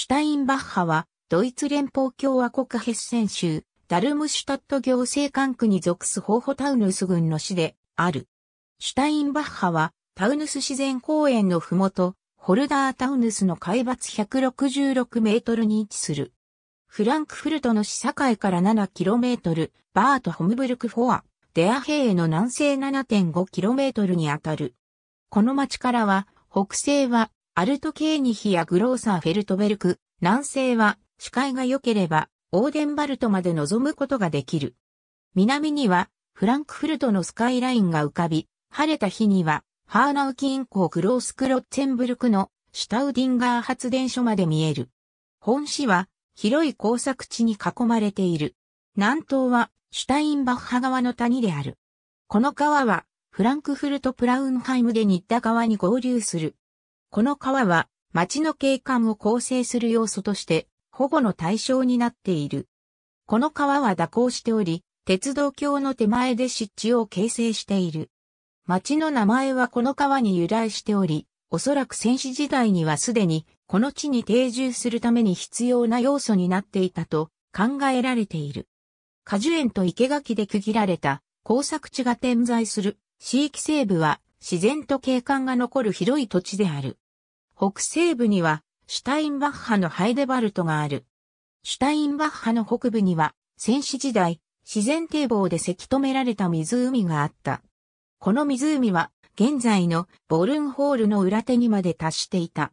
シュタインバッハは、ドイツ連邦共和国ヘッセン州、ダルムシュタット行政管区に属すホーホタウヌス郡の市である。シュタインバッハは、タウヌス自然公園のふもと、ホルダータウヌスの海抜166メートルに位置する。フランクフルトの市境から7キロメートル、バート・ホムブルク・フォア、デアヘイの南西7 5キロメートルにあたる。この町からは、北西はアルトケーニヒやグローサーフェルトベルク、南西は視界が良ければオーデンバルトまで望むことができる。南にはフランクフルトのスカイラインが浮かび、晴れた日にはハーナウ近郊グロースクロッツェンブルクのシュタウディンガー発電所まで見える。本市は広い工作地に囲まれている。南東はシュタインバッハ川の谷である。この川はフランクフルト・プラウンハイムで新田川に合流する。この川は町の景観を構成する要素として保護の対象になっている。この川は蛇行しており、鉄道橋の手前で湿地を形成している。町の名前はこの川に由来しており、おそらく戦死時代にはすでにこの地に定住するために必要な要素になっていたと考えられている。果樹園と生垣で区切られた工作地が点在する地域西部は自然と景観が残る広い土地である。北西部には、シュタインバッハのハイデバルトがある。シュタインバッハの北部には、戦死時代、自然堤防でせき止められた湖があった。この湖は、現在のボルンホールの裏手にまで達していた。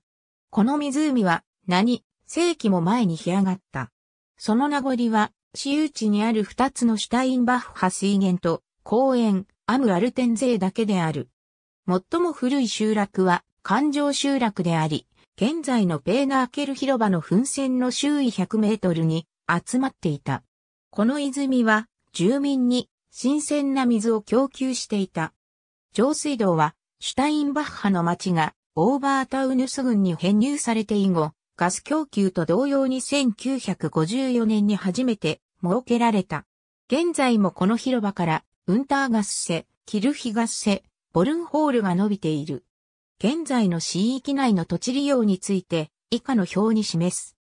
この湖は、何、世紀も前に干上がった。その名残は、私有地にある二つのシュタインバッハ水源と、公園、アムアルテンゼーだけである。最も古い集落は環状集落であり、現在のペーナーケル広場の噴線の周囲100メートルに集まっていた。この泉は住民に新鮮な水を供給していた。上水道はシュタインバッハの町がオーバータウヌス郡に編入されて以後、ガス供給と同様に1954年に初めて設けられた。現在もこの広場からウンターガッセ、キルヒガッセ、ボルンホールが伸びている。現在の市域内の土地利用について、以下の表に示す。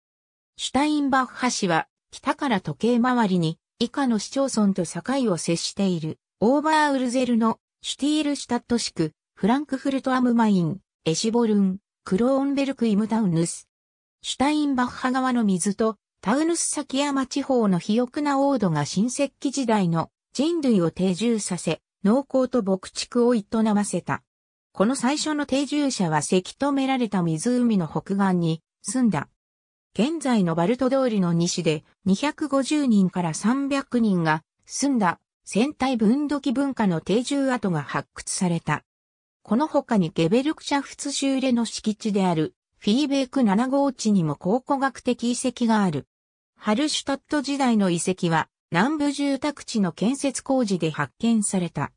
シュタインバッハ市は、北から時計回りに、以下の市町村と境を接している、オーバーウルゼルの、シュティールシュタット地区、フランクフルトアムマイン、エシボルン、クローンベルクイムタウヌス。シュタインバッハ側の水と、タウヌス崎山地方の肥沃な王土が新石器時代の人類を定住させ、農耕と牧畜を営ませた。この最初の定住者はせき止められた湖の北岸に住んだ。現在のバルト通りの西で250人から300人が住んだ戦隊分土器文化の定住跡が発掘された。この他にゲベルクシャフツ州レの敷地であるフィーベーク7号地にも考古学的遺跡がある。ハルシュタット時代の遺跡は南部住宅地の建設工事で発見された。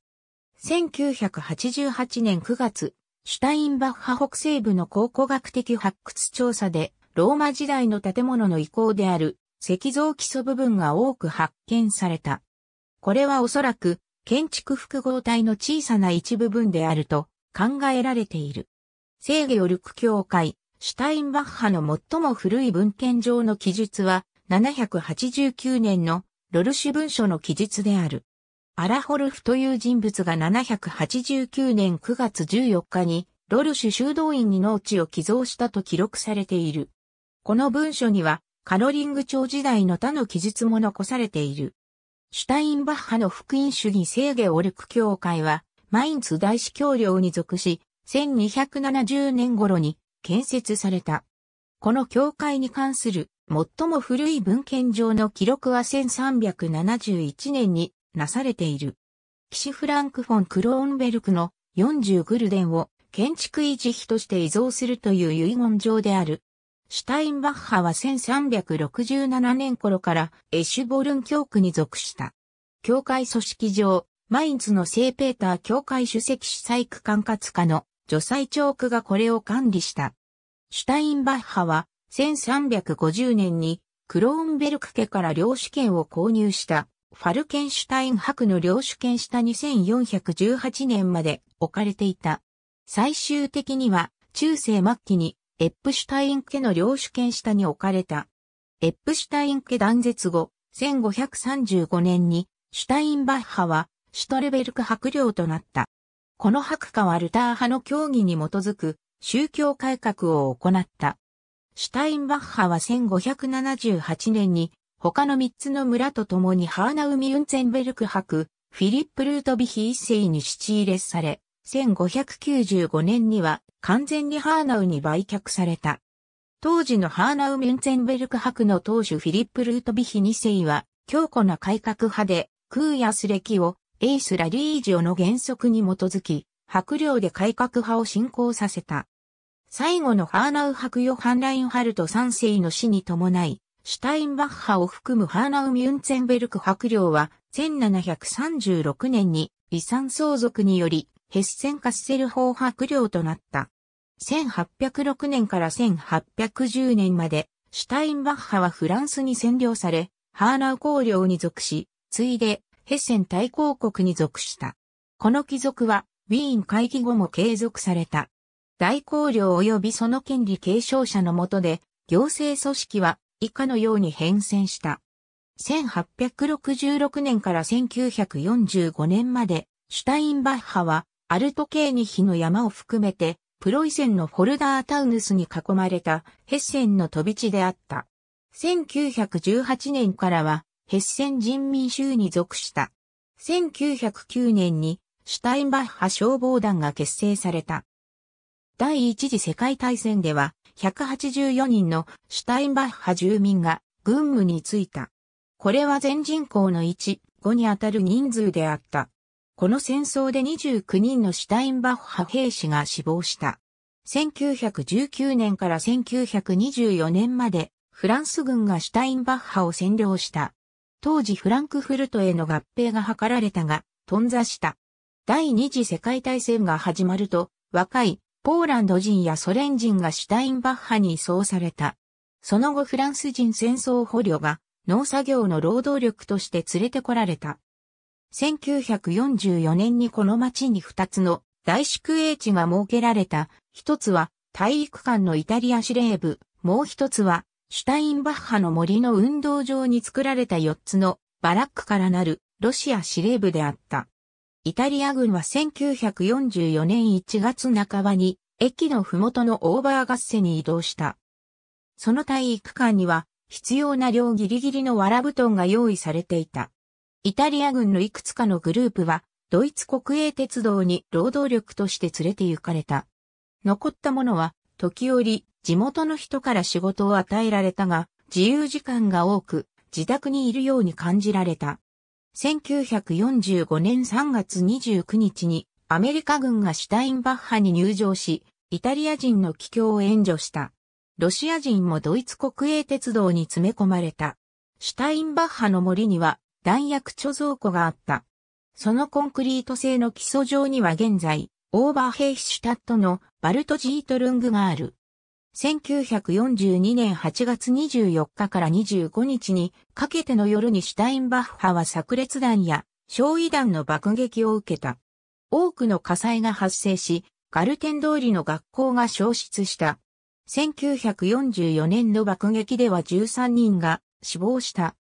1988年9月、シュタインバッハ北西部の考古学的発掘調査で、ローマ時代の建物の遺構である石像基礎部分が多く発見された。これはおそらく建築複合体の小さな一部分であると考えられている。聖ゲオルク教会、シュタインバッハの最も古い文献上の記述は789年のロルシュ文書の記述である。アラホルフという人物が789年9月14日にロルシュ修道院に農地を寄贈したと記録されている。この文書にはカロリング朝時代の他の記述も残されている。シュタインバッハの福音主義制御オルク教会はマインツ大司教領に属し1270年頃に建設された。この教会に関する最も古い文献上の記録は1371年になされている。騎士フランク・フォン・クローンベルクの40グルデンを建築維持費として依存するという遺言状である。シュタインバッハは1367年頃からエシュボルン教区に属した。教会組織上、マインツの聖ペーター教会主席主催区管轄下の女祭長区がこれを管理した。シュタインバッハは1350年にクローンベルク家から領主権を購入したファルケンシュタイン博の領主権下た2418年まで置かれていた。最終的には中世末期にエップシュタイン家の領主権下に置かれた。エップシュタイン家断絶後、1535年にシュタインバッハはシュトレベルク博領となった。この博家はルター派の教義に基づく宗教改革を行った。シュタインバッハは1578年に他の3つの村と共にハーナウミウンツェンベルク博、フィリップ・ルートビヒ一世に七入れされ、1595年には完全にハーナウに売却された。当時のハーナウ・ミュンツェンベルク博の当主フィリップ・ルートビヒ2世は強固な改革派で、クーヤス歴をエイス・ラリージオの原則に基づき、白領で改革派を進行させた。最後のハーナウ博ヨハン・ラインハルト3世の死に伴い、シュタインバッハを含むハーナウ・ミュンツェンベルク博領は、1736年に遺産相続により、ヘッセン・カッセル法博領となった。1806年から1810年まで、シュタインバッハはフランスに占領され、ハーナウ公領に属し、ついで、ヘッセン大公国に属した。この貴族は、ウィーン会議後も継続された。大綱領及びその権利継承者のもとで、行政組織は以下のように変遷した。1866年から1945年まで、シュタインバッハは、アルトケーニヒの山を含めて、プロイセンのフォルダータウヌスに囲まれたヘッセンの飛び地であった。1918年からはヘッセン人民州に属した。1909年にシュタインバッハ消防団が結成された。第一次世界大戦では184人のシュタインバッハ住民が軍務に就いた。これは全人口の1、5にあたる人数であった。この戦争で29人のシュタインバッハ兵士が死亡した。1919年から1924年までフランス軍がシュタインバッハを占領した。当時フランクフルトへの合併が図られたが、頓挫した。第二次世界大戦が始まると、若いポーランド人やソ連人がシュタインバッハに移送された。その後フランス人戦争捕虜が農作業の労働力として連れてこられた。1944年にこの町に2つの大宿営地が設けられた。一つは体育館のイタリア司令部、もう一つはシュタインバッハの森の運動場に作られた4つのバラックからなるロシア司令部であった。イタリア軍は1944年1月半ばに駅の麓のオーバーガッセに移動した。その体育館には必要な量ギリギリの藁布団が用意されていた。イタリア軍のいくつかのグループはドイツ国営鉄道に労働力として連れて行かれた。残ったものは時折地元の人から仕事を与えられたが自由時間が多く自宅にいるように感じられた。1945年3月29日にアメリカ軍がシュタインバッハに入場し、イタリア人の帰郷を援助した。ロシア人もドイツ国営鉄道に詰め込まれた。シュタインバッハの森には弾薬貯蔵庫があった。そのコンクリート製の基礎上には現在、オーバーヘイシュタットのバルトジートルングがある。1942年8月24日から25日にかけての夜にシュタインバッハは炸裂弾や焼夷弾の爆撃を受けた。多くの火災が発生し、ガルテン通りの学校が消失した。1944年の爆撃では13人が死亡した。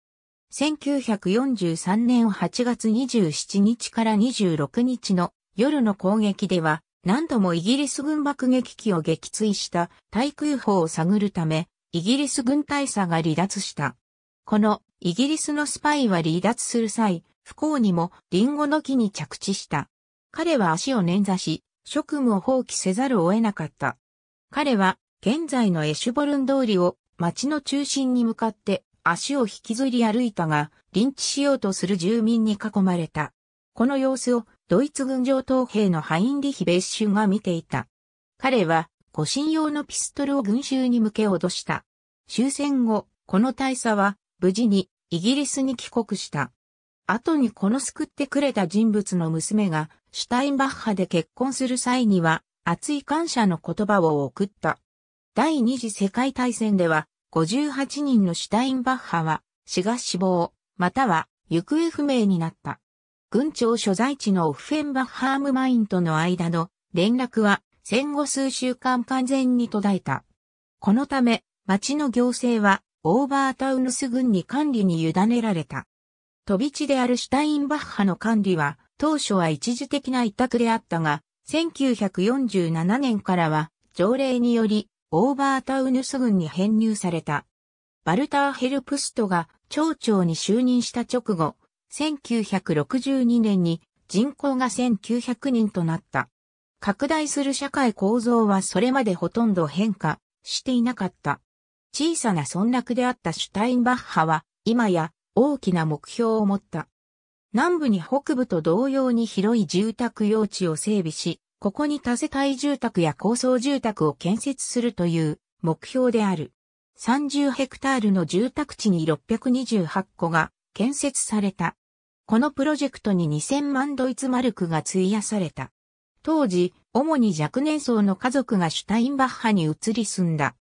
1943年8月27日から26日の夜の攻撃では何度もイギリス軍爆撃機を撃墜した対空砲を探るため、イギリス軍大佐が離脱した。このイギリスのスパイは離脱する際、不幸にもリンゴの木に着地した。彼は足を捻挫し、職務を放棄せざるを得なかった。彼は現在のエシュボルン通りを町の中心に向かって足を引きずり歩いたが、臨地しようとする住民に囲まれた。この様子をドイツ軍上等兵のハインリヒ・ベッシュが見ていた。彼は、護身用のピストルを群衆に向け脅した。終戦後、この大佐は、無事に、イギリスに帰国した。後にこの救ってくれた人物の娘が、シュタインバッハで結婚する際には、熱い感謝の言葉を送った。第二次世界大戦では、58人のシュタインバッハは、死が死亡、または行方不明になった。軍庁所在地のオフェンバッハームマインとの間の連絡は戦後数週間完全に途絶えた。このため、町の行政はオーバータウヌス軍に管理に委ねられた。飛び地であるシュタインバッハの管理は当初は一時的な委託であったが、1947年からは条例によりオーバータウヌス軍に編入された。バルター・ヘルプストが町長に就任した直後、1962年に人口が1900人となった。拡大する社会構造はそれまでほとんど変化していなかった。小さな村落であったシュタインバッハは今や大きな目標を持った。南部に北部と同様に広い住宅用地を整備し、ここに多世帯住宅や高層住宅を建設するという目標である。30ヘクタールの住宅地に628個が建設された。このプロジェクトに2000万ドイツマルクが費やされた。当時、主に若年層の家族がシュタインバッハに移り住んだ。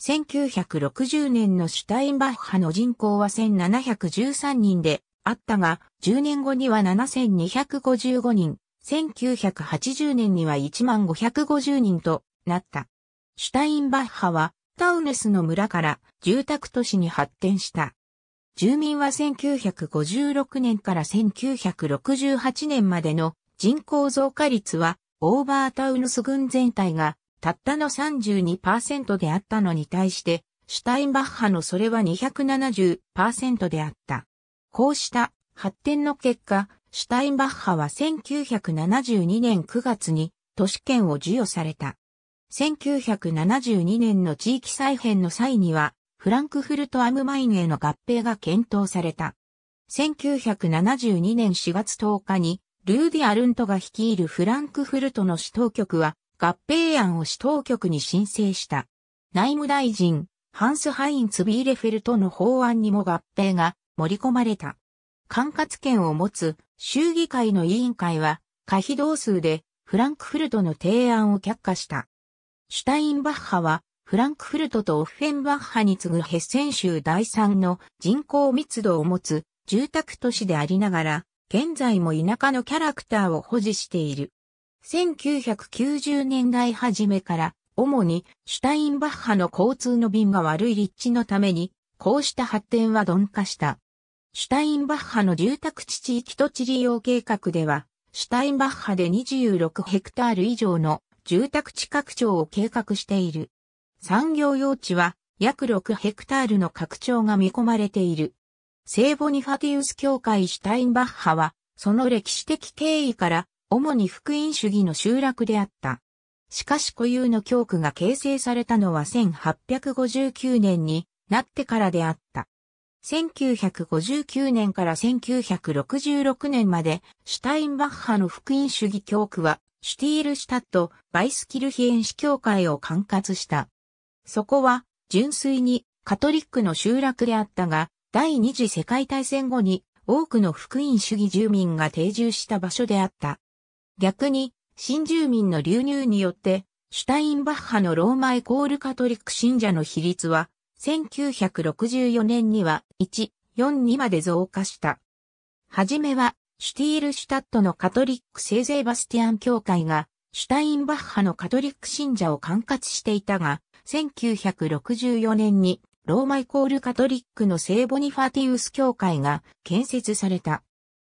1960年のシュタインバッハの人口は1713人であったが、10年後には7255人、1980年には1550人となった。シュタインバッハはタウネスの村から住宅都市に発展した。住民は1956年から1968年までの人口増加率はオーバータウヌス郡全体がたったの32%であったのに対して、シュタインバッハのそれは270%であった。こうした発展の結果、シュタインバッハは1972年9月に都市圏を授与された。1972年の地域再編の際には、フランクフルトアムマインへの合併が検討された。1972年4月10日に、ルーディ・アルントが率いるフランクフルトの市当局は、合併案を市当局に申請した。内務大臣、ハンス・ハインツ・ビーレフェルトの法案にも合併が盛り込まれた。管轄権を持つ州議会の委員会は、可否同数でフランクフルトの提案を却下した。シュタインバッハはフランクフルトとオッフェンバッハに次ぐヘッセン州第3の人口密度を持つ住宅都市でありながら、現在も田舎のキャラクターを保持している。1990年代初めから、主にシュタインバッハの交通の便が悪い立地のために、こうした発展は鈍化した。シュタインバッハの住宅地地域土地利用計画では、シュタインバッハで26ヘクタール以上の住宅地拡張を計画している。産業用地は約6ヘクタールの拡張が見込まれている。聖ボニファティウス教会シュタインバッハは、その歴史的経緯から、主に福音主義の集落であった。しかし固有の教区が形成されたのは1859年になってからであった。1959年から1966年まで、シュタインバッハの福音主義教区は、シュティールシュタット・バイスキルヒエン市教会を管轄した。そこは純粋にカトリックの集落であったが、第二次世界大戦後に多くの福音主義住民が定住した場所であった。逆に、新住民の流入によって、シュタインバッハのローマイコールカトリック信者の比率は、1964年には1、4にまで増加した。はじめは、シュティールシュタットのカトリック聖ゼーバスティアン教会がシュタインバッハのカトリック信者を管轄していたが、1964年にローマイコールカトリックの聖ボニファティウス教会が建設された。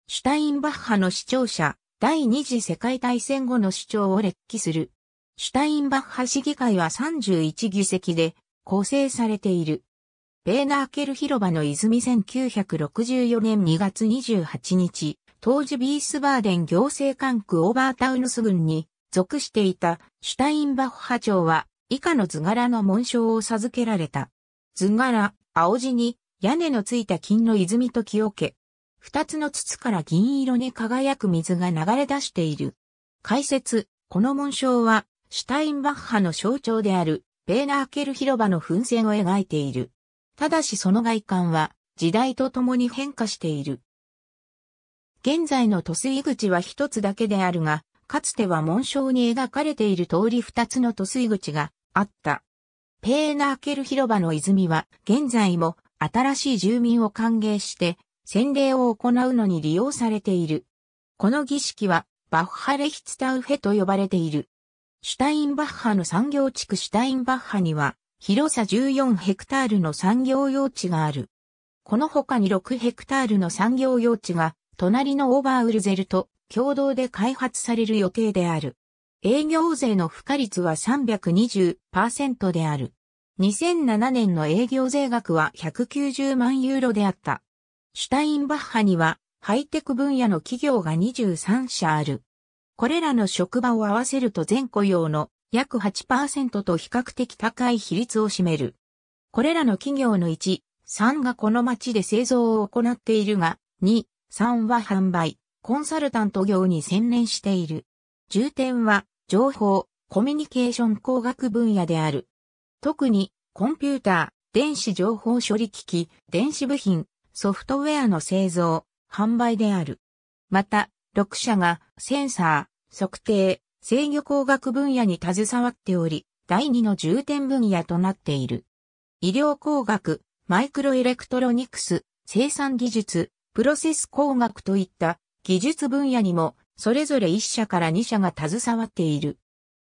シュタインバッハの視聴者、第二次世界大戦後の主張を列記する。シュタインバッハ市議会は31議席で構成されている。ベーナーケル広場の泉1964年2月28日、当時ビースバーデン行政管区オーバータウヌス郡に属していたシュタインバッハ長は以下の図柄の紋章を授けられた。図柄、青地に屋根のついた金の泉と木桶。二つの筒から銀色に輝く水が流れ出している。解説、この紋章はシュタインバッハの象徴であるベーナーケル広場の噴泉を描いている。ただしその外観は時代とともに変化している。現在の塗水口は一つだけであるが、かつては紋章に描かれている通り二つの塗水口があった。ペーナーケル広場の泉は現在も新しい住民を歓迎して洗礼を行うのに利用されている。この儀式はバッハレヒツタウフェと呼ばれている。シュタインバッハの産業地区シュタインバッハには広さ14ヘクタールの産業用地がある。この他に6ヘクタールの産業用地が隣のオーバーウルゼルと共同で開発される予定である。営業税の付加率は320%である。2007年の営業税額は190万ユーロであった。シュタインバッハにはハイテク分野の企業が23社ある。これらの職場を合わせると全雇用の約8%と比較的高い比率を占める。これらの企業の1、3がこの町で製造を行っているが、2、3は販売。コンサルタント業に専念している。重点は、情報、コミュニケーション工学分野である。特に、コンピューター、電子情報処理機器、電子部品、ソフトウェアの製造、販売である。また、6社がセンサー、測定、制御工学分野に携わっており、第2の重点分野となっている。医療工学、マイクロエレクトロニクス、生産技術、プロセス工学といった技術分野にも、それぞれ1社から2社が携わっている。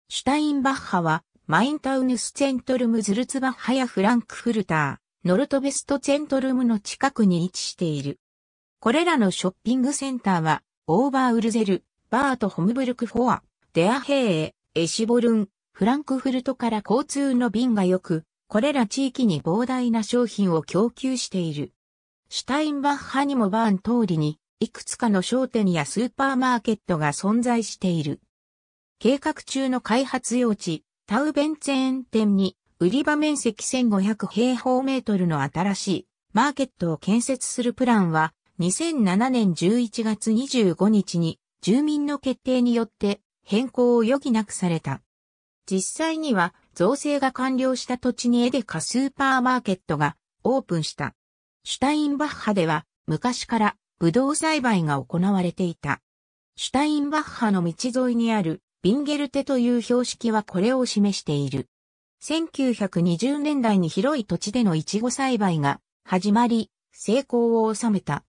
シュタインバッハは、マインタウヌスセントルムズルツバッハやフランクフルター、ノルトベストセントルムの近くに位置している。これらのショッピングセンターは、オーバーウルゼル、バートホムブルクフォア、デアヘーエ、エシボルン、フランクフルトから交通の便が良く、これら地域に膨大な商品を供給している。シュタインバッハにもバーン通りに、いくつかの商店やスーパーマーケットが存在している。計画中の開発用地、タウベンツェーン店に、売り場面積1500平方メートルの新しいマーケットを建設するプランは、2007年11月25日に住民の決定によって変更を余儀なくされた。実際には造成が完了した土地にエデカスーパーマーケットがオープンした。シュタインバッハでは昔からブドウ栽培が行われていた。シュタインバッハの道沿いにあるビンゲルテという標識はこれを示している。1920年代に広い土地でのイチゴ栽培が始まり、成功を収めた。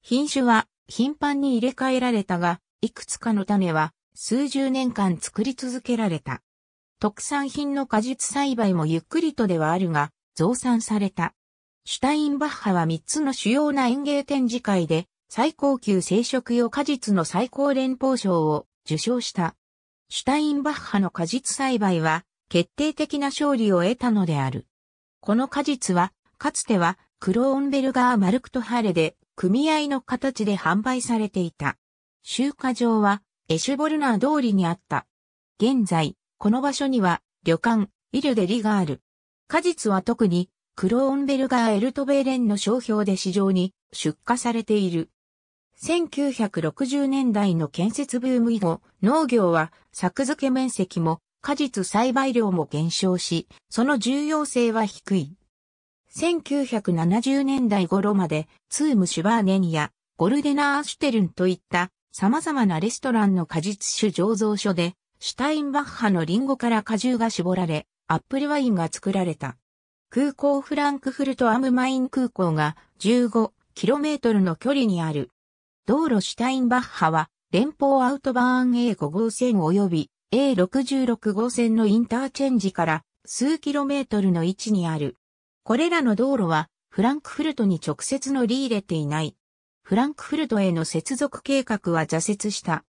品種は頻繁に入れ替えられたが、いくつかの種は数十年間作り続けられた。特産品の果実栽培もゆっくりとではあるが、増産された。シュタインバッハは3つの主要な園芸展示会で最高級生食用果実の最高連邦賞を受賞した。シュタインバッハの果実栽培は決定的な勝利を得たのである。この果実は、かつてはクローンベルガー・マルクトハレで組合の形で販売されていた。集荷場はエシュボルナー通りにあった。現在、この場所には旅館、イルデリがある。果実は特にクローンベルガー・エルトベーレンの商標で市場に出荷されている。1960年代の建設ブーム以後、農業は作付け面積も果実栽培量も減少し、その重要性は低い。1970年代頃までツームシュバーネンやゴルデナーシュテルンといった様々なレストランの果実酒醸造所でシュタインバッハのリンゴから果汁が絞られ、アップルワインが作られた。空港フランクフルトアムマイン空港が 15km の距離にある道路シュタインバッハは、連邦アウトバーン A5 号線及び A66 号線のインターチェンジから数キロメートルの位置にある。これらの道路はフランクフルトに直接乗り入れていない。フランクフルトへの接続計画は挫折した。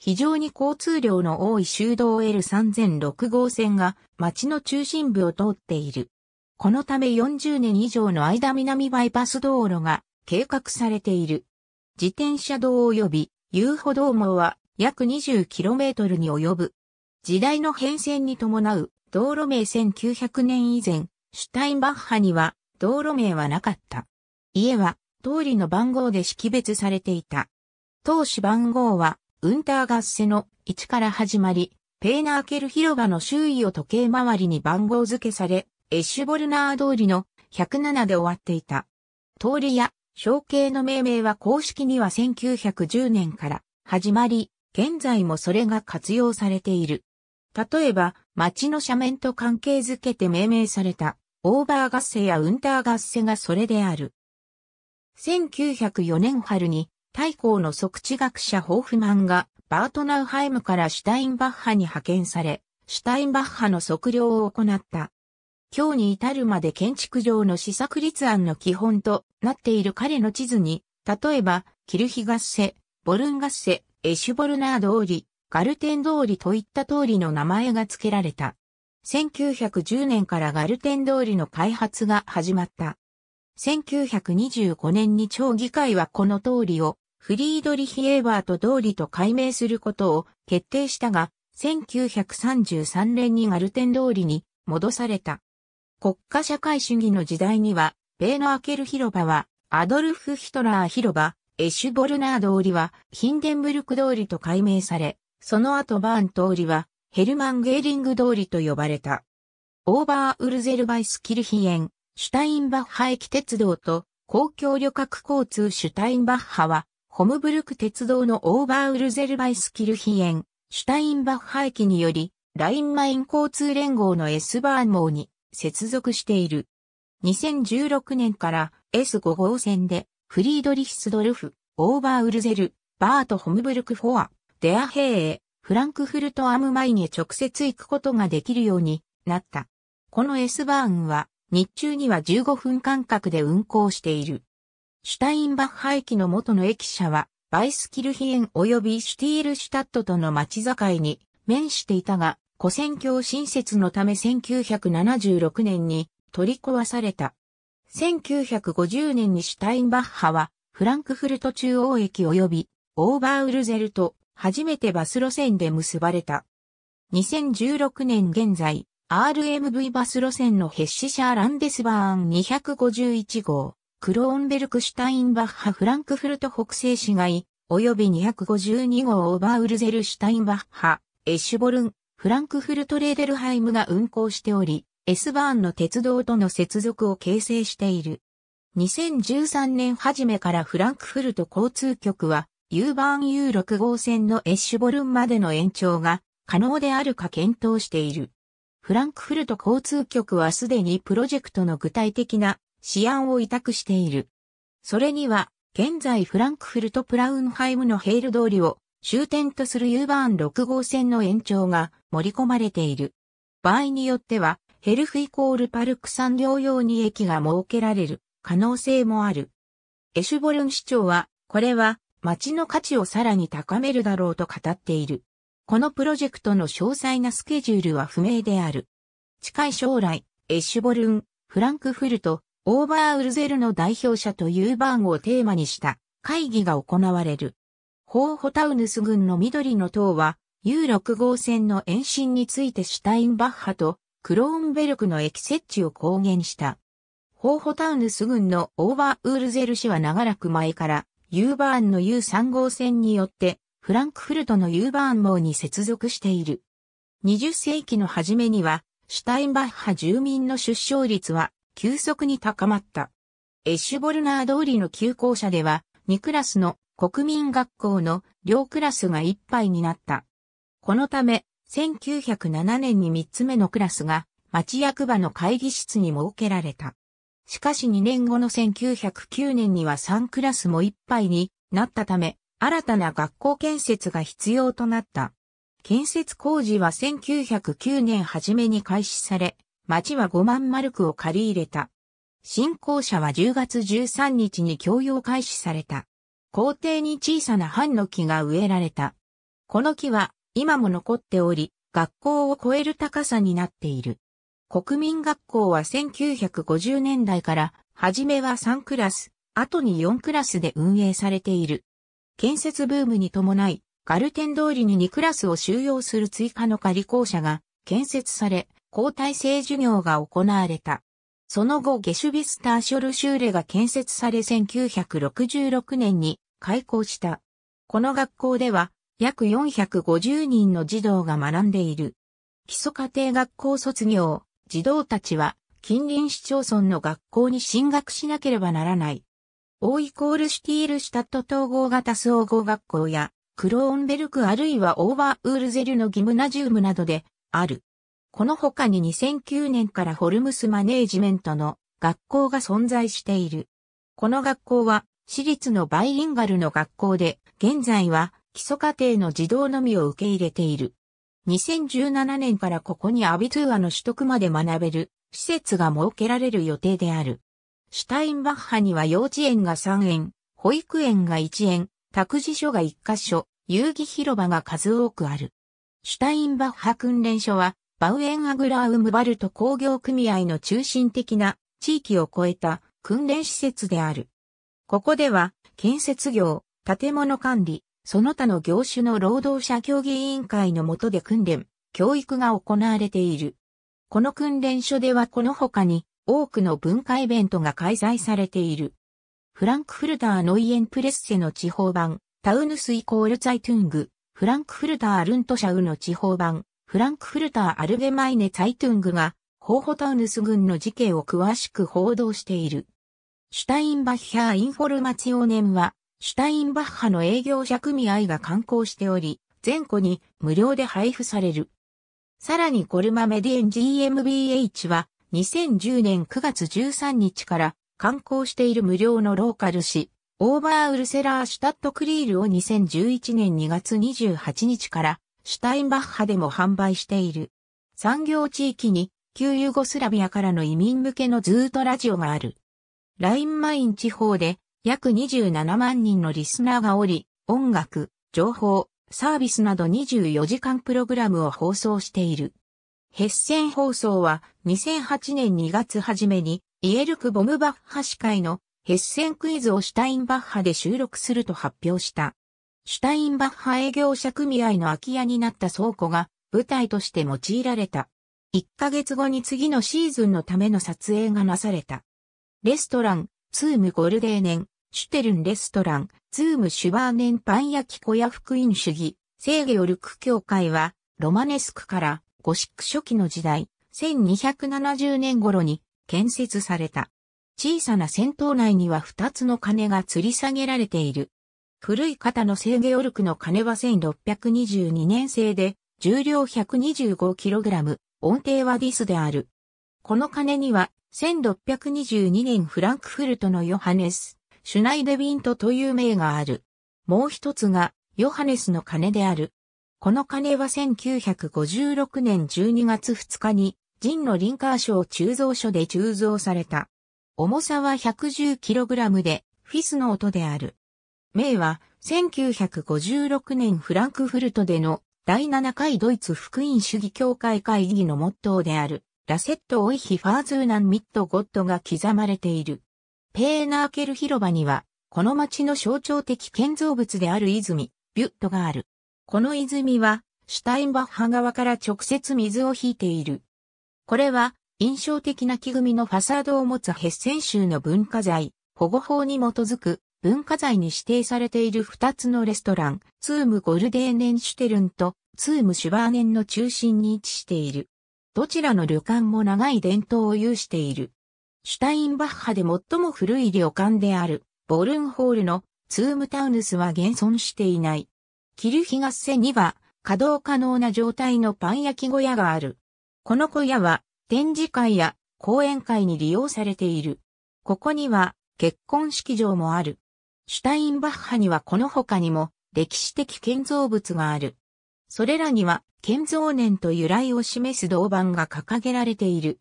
非常に交通量の多い修道 L3006 号線が街の中心部を通っている。このため40年以上の間南バイパス道路が計画されている。自転車道及び遊歩道網は約 20km に及ぶ。時代の変遷に伴う道路名1900年以前、シュタインバッハには道路名はなかった。家は通りの番号で識別されていた。当主番号はウンターガッセの1から始まり、ペーナーケル広場の周囲を時計回りに番号付けされ、エッシュボルナー通りの107で終わっていた。通りや象形の命名は公式には1910年から始まり、現在もそれが活用されている。例えば、町の斜面と関係づけて命名された、オーバー合セやウンター合セがそれである。1904年春に、大公の即地学者ホーフマンが、バートナウハイムからシュタインバッハに派遣され、シュタインバッハの測量を行った。今日に至るまで建築上の試作立案の基本となっている彼の地図に、例えば、キルヒガッセ、ボルンガッセ、エシュボルナー通り、ガルテン通りといった通りの名前が付けられた。1910年からガルテン通りの開発が始まった。1925年に町議会はこの通りをフリードリヒ・エーバート通りと改名することを決定したが、1933年にガルテン通りに戻された。国家社会主義の時代にはベーノアケル広場は、アドルフ・ヒトラー広場、エシュボルナー通りは、ヒンデンブルク通りと改名され、その後バーン通りは、ヘルマン・ゲーリング通りと呼ばれた。オーバーウルゼルバイスキルヒエン、シュタインバッハ駅鉄道と公共旅客交通シュタインバッハは、ホムブルク鉄道のオーバーウルゼルバイスキルヒエン、シュタインバッハ駅により、ラインマイン交通連合の S バーン網に接続している。2016年から S5 号線で、フリードリヒスドルフ、オーバーウルゼル、バート・ホムブルク・フォア、デアヘーエ、フランクフルト・アムマイに直接行くことができるようになった。この S バーンは、日中には15分間隔で運行している。シュタインバッハ駅の元の駅舎は、バイスキルヒエン及びシュティールシュタットとの町境に面していたが、古戦橋新設のため1976年に取り壊された。1950年にシュタインバッハは、フランクフルト中央駅及び、オーバーウルゼルと、初めてバス路線で結ばれた。2016年現在、RMV バス路線のヘッシシャーランデスバーン251号、クローンベルクシュタインバッハフランクフルト北西市街、及び252号オーバーウルゼルシュタインバッハ、エッシュボルン、フランクフルトレーデルハイムが運行しており、S バーンの鉄道との接続を形成している。2013年初めからフランクフルト交通局は、U バーン U6 号線のエッシュボルンまでの延長が可能であるか検討している。フランクフルト交通局はすでにプロジェクトの具体的な試案を委託している。それには、現在フランクフルトプラウンハイムのヘイル通りを終点とする U バーン6号線の延長が盛り込まれている。場合によっては、ヘルフイコールパルク産業用に駅が設けられる可能性もある。エシュボルン市長は、これは街の価値をさらに高めるだろうと語っている。このプロジェクトの詳細なスケジュールは不明である。近い将来、エシュボルン、フランクフルト、オーバーウルゼルの代表者というバーンをテーマにした会議が行われる。ホーホタウヌス軍の緑の塔は、U6 号線の延伸についてシュタインバッハとクローンベルクの駅設置を公言した。ホーホタウヌス郡のオーバーウールゼル市は長らく前から、ユーバーンの U3 号線によって、フランクフルトのユーバーン網に接続している。20世紀の初めには、シュタインバッハ住民の出生率は急速に高まった。エッシュボルナー通りの旧校舎では、2クラスの国民学校の両クラスが一杯になった。このため、1907年に3つ目のクラスが町役場の会議室に設けられた。しかし2年後の1909年には3クラスもいっぱいになったため、新たな学校建設が必要となった。建設工事は1909年初めに開始され、町は5万マルクを借り入れた。新校舎は10月13日に教養開始された。校庭に小さな藩の木が植えられた。この木は今も残っており、学校を超える高さになっている。国民学校は1950年代から、はじめは3クラス、後に4クラスで運営されている。建設ブームに伴い、ガルテン通りに2クラスを収容する追加の仮校舎が建設され、交代制授業が行われた。その後、ゲシュビスターショルシューレが建設され1966年に開校した。この学校では、約450人の児童が学んでいる。基礎家庭学校卒業、児童たちは近隣市町村の学校に進学しなければならない。オーイコールシティールシュタット統合型総合学校や、クローンベルクあるいはオーバーウールゼルのギムナジウムなどで、ある。この他に2009年からホルムスマネージメントの学校が存在している。この学校は、私立のバイリンガルの学校で、現在は基礎課程の児童のみを受け入れている。2017年からここにアビトゥーアの取得まで学べる施設が設けられる予定である。シュタインバッハには幼稚園が3園、保育園が1園、託児所が1箇所、遊戯広場が数多くある。シュタインバッハ訓練所は、バウエンアグラウムバルト工業組合の中心的な地域を超えた訓練施設である。ここでは、建設業、建物管理、その他の業種の労働者協議委員会の下で訓練、教育が行われている。この訓練所ではこの他に多くの文化イベントが開催されている。フランクフルターノイエンプレッセの地方版、タウヌスイコールザイトゥング、フランクフルタールントシャウの地方版、フランクフルターアルゲマイネザイトゥングが、ホーホタウヌス軍の事件を詳しく報道している。シュタインバッヒャーインフォルマチオネムは、シュタインバッハの営業者組合が刊行しており、全個に無料で配布される。さらにコルマメディエン GmbH は2010年9月13日から刊行している無料のローカル誌、オーバーウルセラーシュタットクリールを2011年2月28日からシュタインバッハでも販売している。産業地域に旧ユーゴスラビアからの移民向けのズートラジオがある。ラインマイン地方で約27万人のリスナーがおり、音楽、情報、サービスなど24時間プログラムを放送している。ヘッセン放送は2008年2月初めにイエルク・ボムバッハ司会のヘッセンクイズをシュタインバッハで収録すると発表した。シュタインバッハ営業者組合の空き家になった倉庫が舞台として用いられた。1ヶ月後に次のシーズンのための撮影がなされた。レストラン、ツームゴルデーネン、シュテルンレストラン、ツームシュバーネンパン焼き小屋福音主義、聖ゲオルク教会は、ロマネスクからゴシック初期の時代、1270年頃に建設された。小さな戦闘内には2つの鐘が吊り下げられている。古い型の聖ゲオルクの鐘は1622年製で、重量 125kg、音程はディスである。この鐘には1622年フランクフルトのヨハネス、シュナイデビントという名がある。もう一つが、ヨハネスの鐘である。この鐘は1956年12月2日に、ジンのリンカー賞鋳造所で鋳造された。重さは 110kg で、フィスの音である。名は、1956年フランクフルトでの第7回ドイツ福音主義協会会議のモットーである。ラセット・オイヒ・ファーズーナン・ミット・ゴッドが刻まれている。ペーナーケル広場には、この町の象徴的建造物である泉、ビュットがある。この泉は、シュタインバッハ側から直接水を引いている。これは、印象的な木組みのファサードを持つヘッセン州の文化財、保護法に基づく文化財に指定されている2つのレストラン、ツームゴルデーネンシュテルンとツームシュバーネンの中心に位置している。どちらの旅館も長い伝統を有している。シュタインバッハで最も古い旅館である、ボルンホールのツームタウヌスは現存していない。キルヒガッセには稼働可能な状態のパン焼き小屋がある。この小屋は展示会や講演会に利用されている。ここには結婚式場もある。シュタインバッハにはこの他にも歴史的建造物がある。それらには建造年と由来を示す銅板が掲げられている。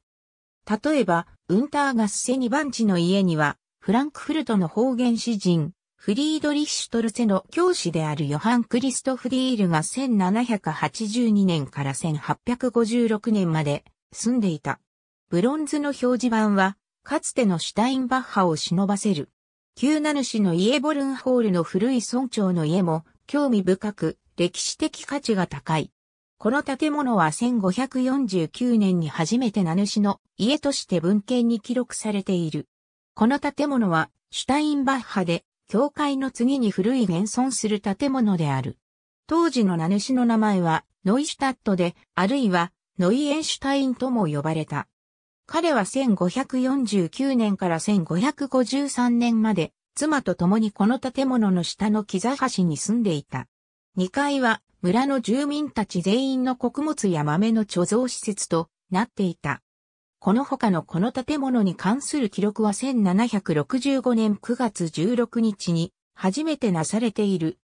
例えば、ウンターガス・セニバンチの家には、フランクフルトの方言詩人、フリードリッシュ・トルセの教師であるヨハン・クリストフ・ディールが1782年から1856年まで住んでいた。ブロンズの表示板は、かつてのシュタインバッハを忍ばせる。旧名主のイエボルンホールの古い村長の家も、興味深く、歴史的価値が高い。この建物は1549年に初めて名主の家として文献に記録されている。この建物はシュタインバッハで教会の次に古い現存する建物である。当時の名主の名前はノイシュタットで、あるいはノイエンシュタインとも呼ばれた。彼は1549年から1553年まで妻と共にこの建物の下の木座橋に住んでいた。2階は村の住民たち全員の穀物や豆の貯蔵施設となっていた。この他のこの建物に関する記録は1765年9月16日に初めてなされている。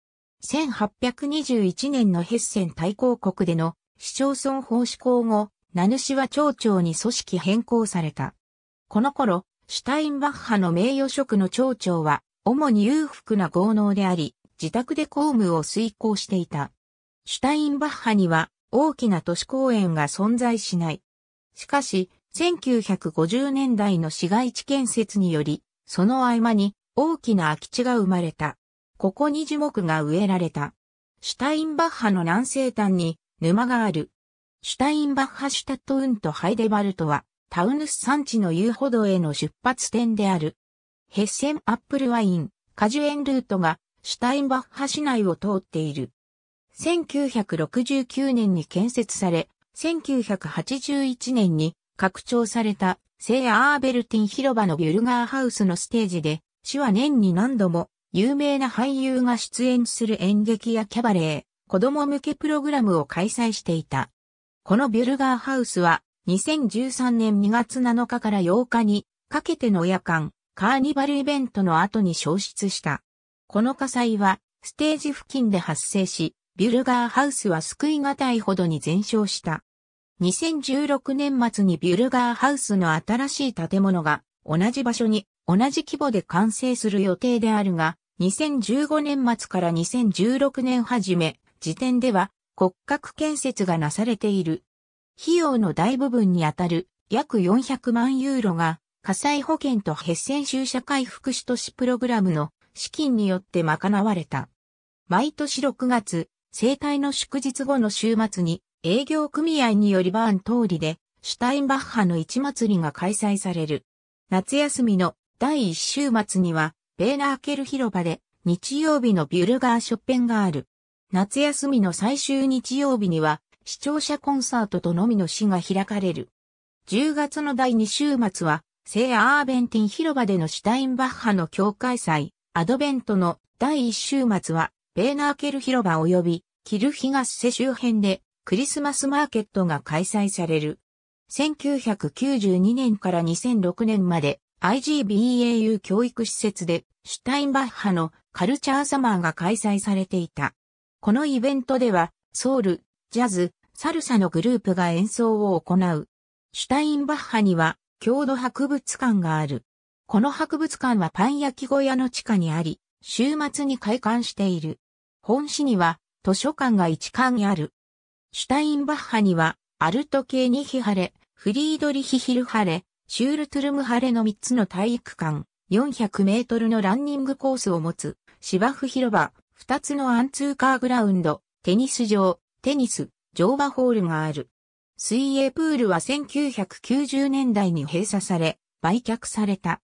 1821年のヘッセン大公国での市町村法施行後、名主は町長に組織変更された。この頃、シュタインバッハの名誉職の町長は、主に裕福な豪農であり、自宅で公務を遂行していた。シュタインバッハには大きな都市公園が存在しない。しかし、1950年代の市街地建設により、その合間に大きな空き地が生まれた。ここに樹木が植えられた。シュタインバッハの南西端に沼がある。シュタインバッハシュタットウンとハイデバルトはタウヌス山地の遊歩道への出発点である。ヘッセンアップルワイン、果樹園ルートがシュタインバッハ市内を通っている。1969年に建設され、1981年に拡張された聖アーベルティン広場のビュルガーハウスのステージで、市は年に何度も有名な俳優が出演する演劇やキャバレー、子供向けプログラムを開催していた。このビュルガーハウスは2013年2月7日から8日にかけての夜間カーニバルイベントの後に消失した。この火災は、ステージ付近で発生し、ビュルガーハウスは救い難いほどに全焼した。2016年末にビュルガーハウスの新しい建物が同じ場所に同じ規模で完成する予定であるが、2015年末から2016年初め時点では骨格建設がなされている。費用の大部分にあたる約400万ユーロが火災保険とヘッセン州社会福祉都市プログラムの資金によって賄われた。毎年6月、生体の祝日後の週末に営業組合によりバーン通りでシュタインバッハの市祭りが開催される。夏休みの第1週末にはベーナーケル広場で日曜日のビュルガーショッペンがある。夏休みの最終日曜日には視聴者コンサートとのみの詩が開かれる。10月の第2週末は聖アーベンティン広場でのシュタインバッハの教会祭、アドベントの第一週末は、ベーナーケル広場及び、キルヒガッセ周辺で、クリスマスマーケットが開催される。1992年から2006年まで、IGBAU 教育施設で、シュタインバッハのカルチャーサマーが開催されていた。このイベントでは、ソウル、ジャズ、サルサのグループが演奏を行う。シュタインバッハには、郷土博物館がある。この博物館はパン焼き小屋の地下にあり、週末に開館している。本市には図書館が一館ある。シュタインバッハには、アルト系にヒハレ、フリードリヒヒルハレ、シュールトゥルムハレの3つの体育館、400メートルのランニングコースを持つ、芝生広場、2つのアンツーカーグラウンド、テニス場、テニス、乗馬ホールがある。水泳プールは1990年代に閉鎖され、売却された。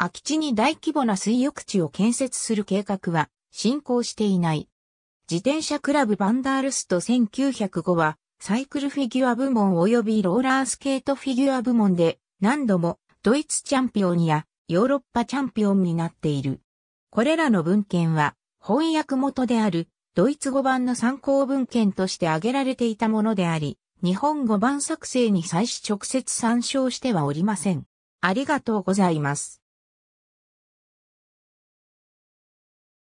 空き地に大規模な水浴地を建設する計画は進行していない。自転車クラブバンダールスト1905はサイクルフィギュア部門及びローラースケートフィギュア部門で何度もドイツチャンピオンやヨーロッパチャンピオンになっている。これらの文献は翻訳元であるドイツ語版の参考文献として挙げられていたものであり、日本語版作成に際し直接参照してはおりません。ありがとうございます。